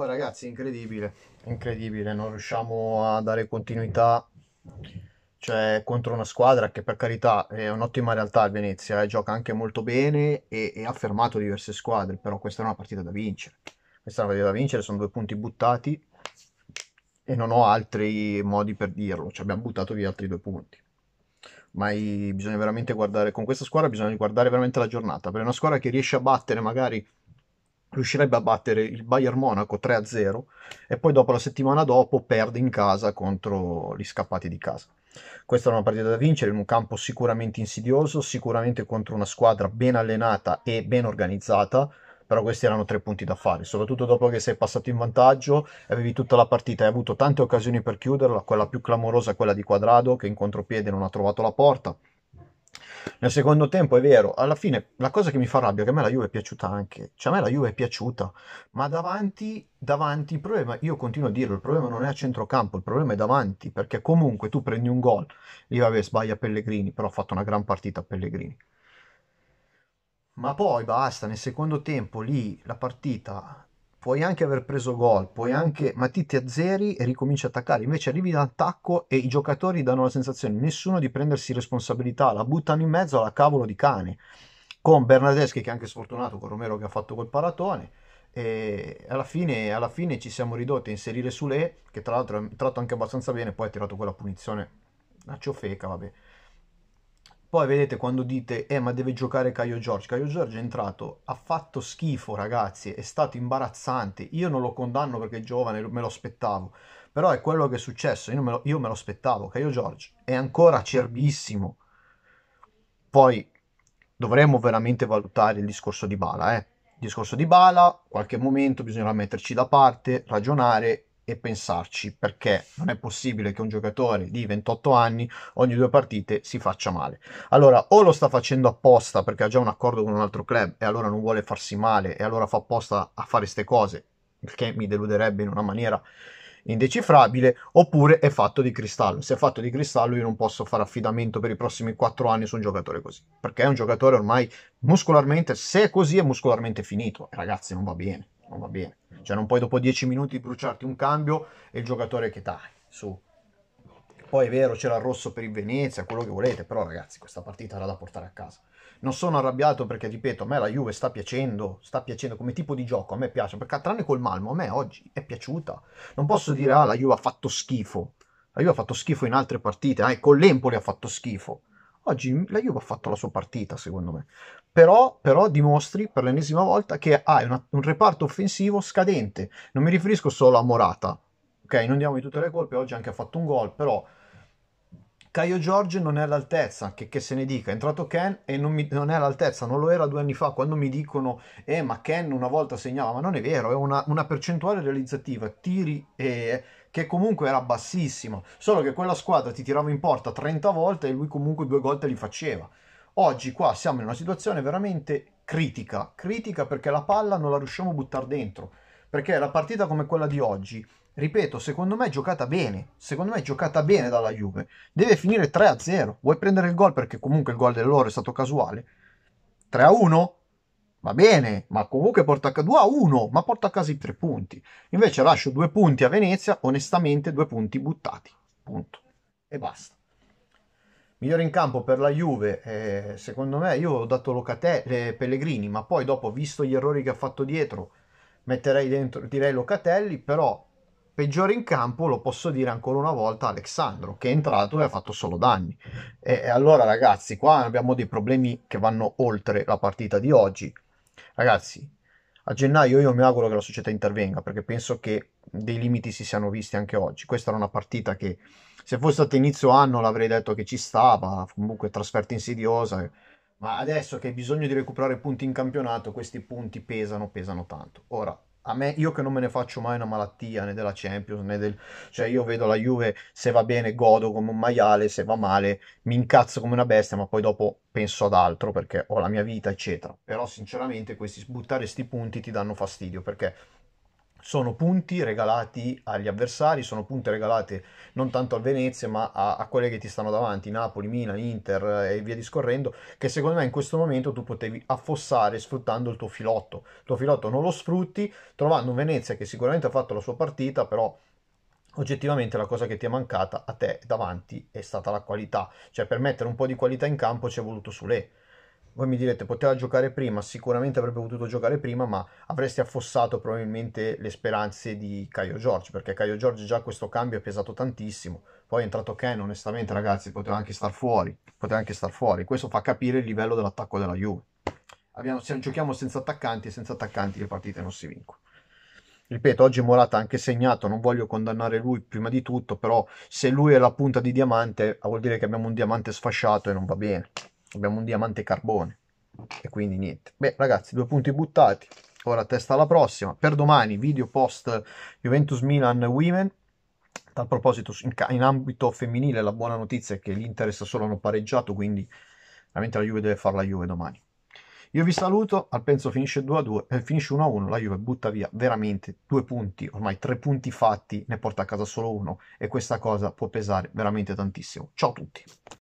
Oh, ragazzi, incredibile. Incredibile, non riusciamo a dare continuità cioè, contro una squadra che per carità è un'ottima realtà il Venezia, eh, gioca anche molto bene e, ha fermato diverse squadre, però questa è una partita da vincere. Questa è una partita da vincere, sono due punti buttati e non ho altri modi per dirlo, cioè, abbiamo buttato via altri due punti. Ma i, bisogna veramente guardare, con questa squadra bisogna guardare veramente la giornata, per una squadra che riesce a battere magari riuscirebbe a battere il Bayern Monaco 3-0 e poi dopo la settimana dopo perde in casa contro gli scappati di casa. Questa è una partita da vincere in un campo sicuramente insidioso, sicuramente contro una squadra ben allenata e ben organizzata, però questi erano tre punti da fare, soprattutto dopo che sei passato in vantaggio, avevi tutta la partita, hai avuto tante occasioni per chiuderla, quella più clamorosa quella di Quadrado che in contropiede non ha trovato la porta nel secondo tempo è vero, alla fine la cosa che mi fa rabbia è che a me la Juve è piaciuta anche, cioè a me la Juve è piaciuta, ma davanti, davanti il problema, io continuo a dirlo, il problema non è a centrocampo, il problema è davanti, perché comunque tu prendi un gol, lì vabbè sbaglia Pellegrini, però ha fatto una gran partita Pellegrini. Ma poi basta, nel secondo tempo lì la partita puoi anche aver preso gol, puoi anche, ma ti ti azzeri e ricominci a attaccare. Invece arrivi all'attacco e i giocatori danno la sensazione nessuno di prendersi responsabilità, la buttano in mezzo alla cavolo di cane. Con Bernadeschi che è anche sfortunato, con Romero che ha fatto quel paratone. E alla fine, alla fine ci siamo ridotti a inserire Sule, che tra l'altro è entrato anche abbastanza bene, poi ha tirato quella punizione, la ciofeca, vabbè poi vedete quando dite, eh ma deve giocare Caio Giorgio. Caio Giorgio è entrato, ha fatto schifo ragazzi, è stato imbarazzante. Io non lo condanno perché è giovane, me lo aspettavo. Però è quello che è successo, io, me lo, io me lo aspettavo. Caio Giorgio è ancora acerbissimo. Poi dovremmo veramente valutare il discorso di Bala. Eh. Il discorso di Bala, qualche momento bisognerà metterci da parte, ragionare e pensarci perché non è possibile che un giocatore di 28 anni ogni due partite si faccia male. Allora, o lo sta facendo apposta perché ha già un accordo con un altro club e allora non vuole farsi male e allora fa apposta a fare queste cose, il che mi deluderebbe in una maniera indecifrabile, oppure è fatto di cristallo. Se è fatto di cristallo io non posso fare affidamento per i prossimi 4 anni su un giocatore così, perché è un giocatore ormai muscolarmente, se è così è muscolarmente finito, ragazzi non va bene non va bene. Cioè non puoi dopo 10 minuti bruciarti un cambio e il giocatore che dai, su. Poi è vero, c'era il rosso per il Venezia, quello che volete, però ragazzi, questa partita era da portare a casa. Non sono arrabbiato perché, ripeto, a me la Juve sta piacendo, sta piacendo come tipo di gioco, a me piace, perché tranne col Malmo, a me oggi è piaciuta. Non posso dire, ah, la Juve ha fatto schifo. La Juve ha fatto schifo in altre partite, ah, eh, e con l'Empoli ha fatto schifo. Oggi la Juve ha fatto la sua partita, secondo me però, però, dimostri per l'ennesima volta che hai una, un reparto offensivo scadente. Non mi riferisco solo a Morata, ok? Non diamo di tutte le colpe, oggi anche ha fatto un gol, però Caio Giorgio non è all'altezza, che, che, se ne dica, è entrato Ken e non, mi, non, è all'altezza, non lo era due anni fa quando mi dicono eh ma Ken una volta segnava, ma non è vero, è una, una percentuale realizzativa, tiri e... Eh, che comunque era bassissima, solo che quella squadra ti tirava in porta 30 volte e lui comunque due gol te li faceva. Oggi qua siamo in una situazione veramente critica, critica perché la palla non la riusciamo a buttare dentro, perché la partita come quella di oggi, ripeto, secondo me è giocata bene, secondo me è giocata bene dalla Juve, deve finire 3-0, vuoi prendere il gol perché comunque il gol del loro è stato casuale, 3-1? Va bene, ma comunque porta a casa 2 a 1, ma porta a casa i tre punti. Invece lascio due punti a Venezia, onestamente due punti buttati. Punto. E basta. Migliore in campo per la Juve, eh, secondo me, io ho dato Locatelli, eh, Pellegrini, ma poi dopo, visto gli errori che ha fatto dietro, metterei dentro, direi Locatelli, però peggiore in campo lo posso dire ancora una volta Alessandro, che è entrato e ha fatto solo danni. E, e allora ragazzi, qua abbiamo dei problemi che vanno oltre la partita di oggi. Ragazzi, a gennaio io mi auguro che la società intervenga perché penso che dei limiti si siano visti anche oggi. Questa era una partita che se fosse stata inizio anno l'avrei detto che ci stava, comunque trasferta insidiosa, ma adesso che hai bisogno di recuperare punti in campionato, questi punti pesano, pesano tanto. Ora, a me, io che non me ne faccio mai una malattia né della Champions né del. cioè io vedo la Juve se va bene godo come un maiale, se va male mi incazzo come una bestia, ma poi dopo penso ad altro perché ho la mia vita, eccetera. Però sinceramente questi buttare sti punti ti danno fastidio perché sono punti regalati agli avversari, sono punti regalate non tanto al Venezia ma a, a quelle che ti stanno davanti, Napoli, Milan, Inter eh, e via discorrendo, che secondo me in questo momento tu potevi affossare sfruttando il tuo filotto. Il tuo filotto non lo sfrutti, trovando un Venezia che sicuramente ha fatto la sua partita, però oggettivamente la cosa che ti è mancata a te davanti è stata la qualità, cioè per mettere un po' di qualità in campo ci è voluto su Sule voi mi direte poteva giocare prima, sicuramente avrebbe potuto giocare prima, ma avreste affossato probabilmente le speranze di Caio Giorgio, perché Caio Giorgio già questo cambio è pesato tantissimo. Poi è entrato Ken, onestamente ragazzi, poteva anche star fuori, poteva anche star fuori. Questo fa capire il livello dell'attacco della Juve. Abbiamo, se giochiamo senza attaccanti e senza attaccanti le partite non si vincono. Ripeto, oggi Morata ha anche segnato, non voglio condannare lui prima di tutto, però se lui è la punta di diamante vuol dire che abbiamo un diamante sfasciato e non va bene abbiamo un diamante carbone e quindi niente beh ragazzi due punti buttati ora testa alla prossima per domani video post Juventus Milan Women tal proposito in, in ambito femminile la buona notizia è che l'Inter solo hanno pareggiato quindi veramente la Juve deve fare la Juve domani io vi saluto, al penso finisce 2 a 2, eh, finisce 1 a 1, la Juve butta via veramente due punti, ormai tre punti fatti, ne porta a casa solo uno e questa cosa può pesare veramente tantissimo. Ciao a tutti.